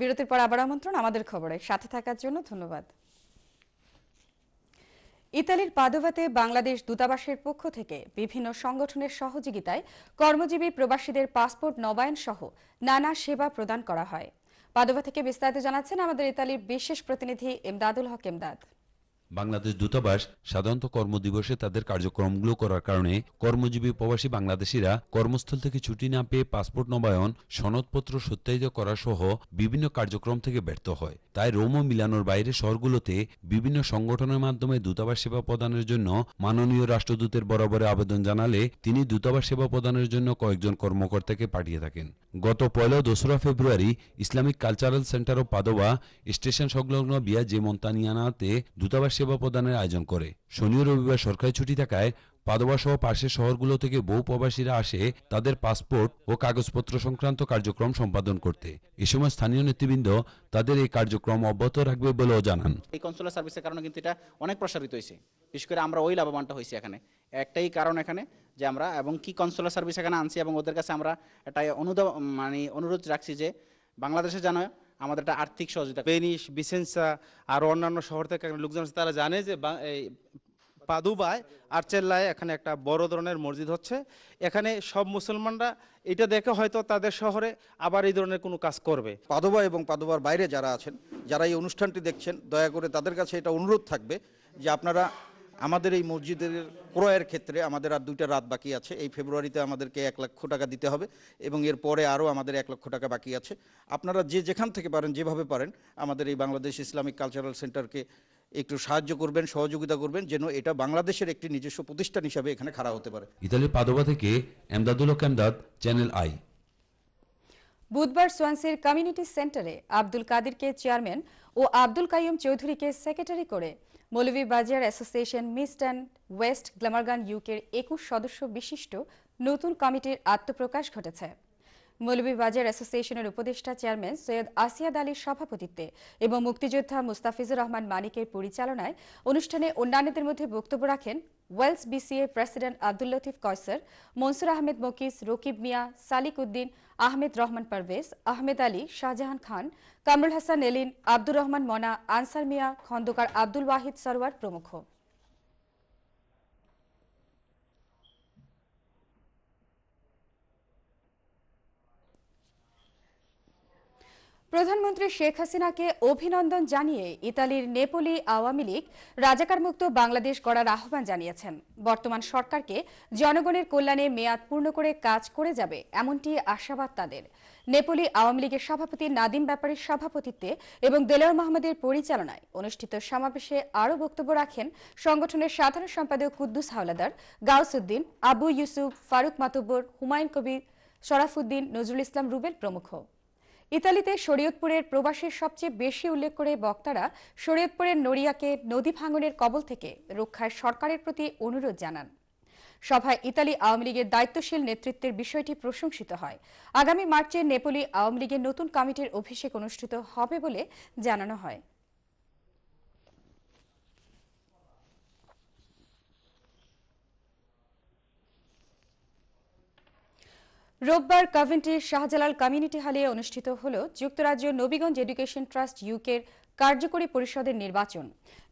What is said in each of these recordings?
বিরতির পর আবার আমন্ত্রণ আমাদের খবরে সাথে থাকার জন্য ধন্যবাদ ইতালির পাদোভাতে বাংলাদেশ দূতাবাসের পক্ষ থেকে বিভিন্ন সংগঠনের সহযোগিতায় কর্মজীবী প্রবাসীদের পাসপোর্ট নবায়ন সহ নানা সেবা প্রদান করা হয় পাদোভা থেকে বিস্তারিত জানাচ্ছেন আমাদের ইতালির বিশেষ প্রতিনিধি এমদাদুল হক এমদাদ বাংলাদেশ দূতাবাস সাধারণত কর্মদিবসে তাদের কার্যক্রমগুলো করার কারণে কর্মজীবী প্রবাসী বাংলাদেশিরা কর্মস্থল থেকে ছুটি না পেয়ে পাসপোর্ট নবায়ন সনদপত্র সত্যায়িত করা সহ বিভিন্ন কার্যক্রম থেকে ব্যর্থ হয় তাই রোম ও মিলানোর বাইরে শহরগুলোতে বিভিন্ন সংগঠনের মাধ্যমে দূতাবাস সেবা প্রদানের জন্য মাননীয় রাষ্ট্রদূতের বরাবরে আবেদন জানালে তিনি দূতাবাস সেবা প্রদানের জন্য কয়েকজন কর্মকর্তাকে পাঠিয়ে থাকেন গত পয়লা দোসরা ফেব্রুয়ারি ইসলামিক কালচারাল সেন্টার ও পাদোয়া স্টেশন সংলগ্ন বিয়া জে মন্তানিয়ানাতে দূতাবাস সেবা প্রদানের আয়োজন করে শনি ও রবিবার সরকারি ছুটি থাকায় পাদোয়া সহ পাশের শহরগুলো থেকে বহু প্রবাসীরা আসে তাদের পাসপোর্ট ও কাগজপত্র সংক্রান্ত কার্যক্রম সম্পাদন করতে এ সময় স্থানীয় নেতৃবৃন্দ তাদের এই কার্যক্রম অব্যাহত রাখবে বলেও জানান এই কনসুলার সার্ভিসের কারণে কিন্তু এটা অনেক প্রসারিত হয়েছে বিশেষ করে আমরা ওই লাভবানটা হয়েছি এখানে একটাই কারণ এখানে যে আমরা এবং কি কনসুলার সার্ভিস এখানে আনছি এবং ওদের কাছে আমরা একটা অনুদান মানে অনুরোধ রাখছি যে বাংলাদেশে জানো আমাদের একটা আর্থিক সহযোগিতা ভেনিস বিসেন্সা আর অন্যান্য শহর থেকে লোকজন তারা জানে যে পাদুবায় আর্চেল্লায় এখানে একটা বড় ধরনের মসজিদ হচ্ছে এখানে সব মুসলমানরা এটা দেখে হয়তো তাদের শহরে আবার এই ধরনের কোনো কাজ করবে পাদুবা এবং পাদুবার বাইরে যারা আছেন যারা এই অনুষ্ঠানটি দেখছেন দয়া করে তাদের কাছে এটা অনুরোধ থাকবে যে আপনারা আমাদের এই মসজিদের ক্রয়ের ক্ষেত্রে আমাদের আর দুইটা রাত বাকি আছে এই ফেব্রুয়ারিতে আমাদেরকে এক লক্ষ টাকা দিতে হবে এবং এর পরে আরও আমাদের এক লক্ষ টাকা বাকি আছে আপনারা যে যেখান থেকে পারেন যেভাবে পারেন আমাদের এই বাংলাদেশ ইসলামিক কালচারাল সেন্টারকে একটু সাহায্য করবেন সহযোগিতা করবেন যেন এটা বাংলাদেশের একটি নিজস্ব প্রতিষ্ঠান হিসাবে এখানে খাড়া হতে পারে ইতালির পাদোবা থেকে এমদাদুল এমদাদ চ্যানেল আই বুধবার সোয়ানসির কমিউনিটি সেন্টারে আব্দুল কাদিরকে চেয়ারম্যান ও আব্দুল কাইম চৌধুরীকে সেক্রেটারি করে Moulvi Bazar association mid and west Glamorgan ইউকের একুশ সদস্য বিশিষ্ট নতুন কমিটির আত্মপ্রকাশ ঘটেছে বাজার অ্যাসোসিয়েশনের উপদেষ্টা চেয়ারম্যান সৈয়দ আসিয়াদ আলীর সভাপতিত্বে এবং মুক্তিযোদ্ধা মুস্তাফিজুর রহমান মানিকের পরিচালনায় অনুষ্ঠানে অন্যান্যদের মধ্যে বক্তব্য রাখেন Wales BCA president Abdul Latif Kausar Mansur Ahmed मकिस रकिब मियाँ सालिकउद्दीन आहमेद रहमान परवेज आहमेद अली शाहजहान खान कमरुल हसन एलिन आब्दुर रहमान मोना आंसार मियाँ खंदकार आब्दुल वाहिद सरवार प्रमुख প্রধানমন্ত্রী শেখ হাসিনাকে অভিনন্দন জানিয়ে ইতালির নেপোলি আওয়ামী লীগ রাজাকারমুক্ত বাংলাদেশ গড়ার আহ্বান জানিয়েছেন বর্তমান সরকারকে জনগণের কল্যাণে মেয়াদ পূর্ণ করে কাজ করে যাবে এমনটি আশাবাদ তাদের নেপোলি আওয়ামী লীগের সভাপতি নাদিম ব্যাপারীর সভাপতিত্বে এবং দেলোয়ার মাহমুদের পরিচালনায় অনুষ্ঠিত সমাবেশে আরও বক্তব্য রাখেন সংগঠনের সাধারণ সম্পাদক কুদ্দুস হাওলাদার গাউসুদ্দিন আবু ইউসুফ ফারুক মাতুব্বর হুমায়ুন কবির উদ্দিন নজরুল ইসলাম রুবেল প্রমুখ ইতালিতে শরীয়তপুরের প্রবাসের সবচেয়ে বেশি উল্লেখ করে বক্তারা শরীয়তপুরের নড়িয়াকে নদী ভাঙনের কবল থেকে রক্ষায় সরকারের প্রতি অনুরোধ জানান সভায় ইতালি আওয়ামী লীগের দায়িত্বশীল নেতৃত্বের বিষয়টি প্রশংসিত হয় আগামী মার্চে নেপোলি আওয়ামী লীগের নতুন কমিটির অভিষেক অনুষ্ঠিত হবে বলে জানানো হয় রোববার কাভেন্ট্রির শাহজালাল কমিউনিটি হলে অনুষ্ঠিত হল যুক্তরাজ্য নবীগঞ্জ এডুকেশন ট্রাস্ট ইউকের কার্যকরী পরিষদের নির্বাচন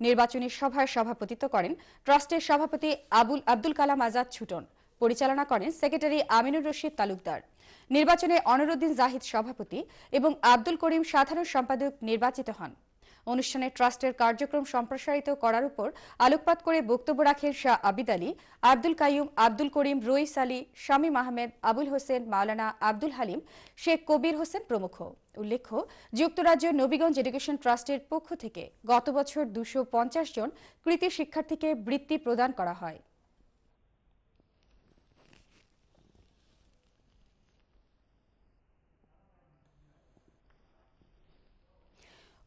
নির্বাচনী সভায় সভাপতিত্ব করেন ট্রাস্টের সভাপতি আবুল আব্দুল কালাম আজাদ ছুটন পরিচালনা করেন সেক্রেটারি আমিনুর রশিদ তালুকদার নির্বাচনে অনরুদ্দিন জাহিদ সভাপতি এবং আব্দুল করিম সাধারণ সম্পাদক নির্বাচিত হন অনুষ্ঠানে ট্রাস্টের কার্যক্রম সম্প্রসারিত করার উপর আলোকপাত করে বক্তব্য রাখেন শাহ আবিদ আলী আব্দুল কাইম আব্দুল করিম রইস আলী শামীম আহমেদ আবুল হোসেন মাওলানা আব্দুল হালিম শেখ কবির হোসেন প্রমুখ উল্লেখ্য যুক্তরাজ্যের নবীগঞ্জ এডুকেশন ট্রাস্টের পক্ষ থেকে গত বছর দুশো জন কৃতি শিক্ষার্থীকে বৃত্তি প্রদান করা হয়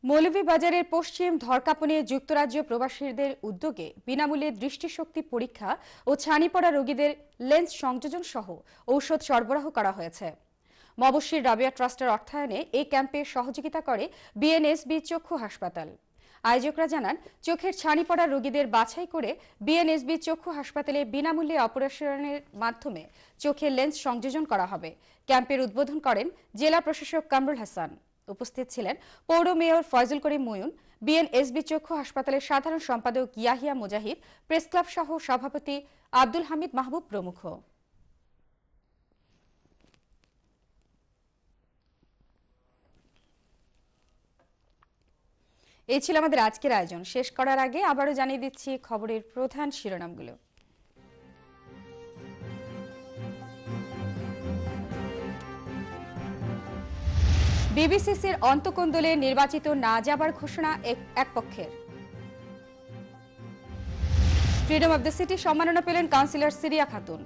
মৌলভীবাজারের পশ্চিম ধরকাপনে যুক্তরাজ্য প্রবাসীদের উদ্যোগে বিনামূল্যে দৃষ্টিশক্তি পরীক্ষা ও ছানি পড়া রোগীদের লেন্স সংযোজন সহ ঔষধ সরবরাহ করা হয়েছে মবশির রাবিয়া ট্রাস্টের অর্থায়নে এই ক্যাম্পে সহযোগিতা করে বিএনএসবি চক্ষু হাসপাতাল আয়োজকরা জানান চোখের ছানি পড়া রোগীদের বাছাই করে বিএনএসবি চক্ষু হাসপাতালে বিনামূল্যে অপারেশনের মাধ্যমে চোখের লেন্স সংযোজন করা হবে ক্যাম্পের উদ্বোধন করেন জেলা প্রশাসক কামরুল হাসান উপস্থিত ছিলেন পৌর মেয়র ফয়জুল করিম ময়ুন বিএনএসবি চক্ষু হাসপাতালের সাধারণ সম্পাদক ইয়াহিয়া মুজাহিদ প্রেস ক্লাব সহ সভাপতি আব্দুল হামিদ মাহবুব প্রমুখ এই ছিল আমাদের আজকের আয়োজন শেষ করার আগে আবারও জানিয়ে দিচ্ছি খবরের প্রধান শিরোনামগুলো বিবিসিসির অন্তকোন্দলে নির্বাচিত না যাবার ঘোষণা এক পক্ষের ফ্রিডম অব দ্য সিটি সম্মাননা পেলেন কাউন্সিলর সিরিয়া খাতুন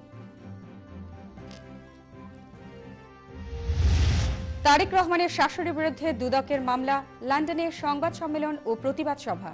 তারেক রহমানের শাসনের বিরুদ্ধে দুদকের মামলা লন্ডনে সংবাদ সম্মেলন ও প্রতিবাদ সভা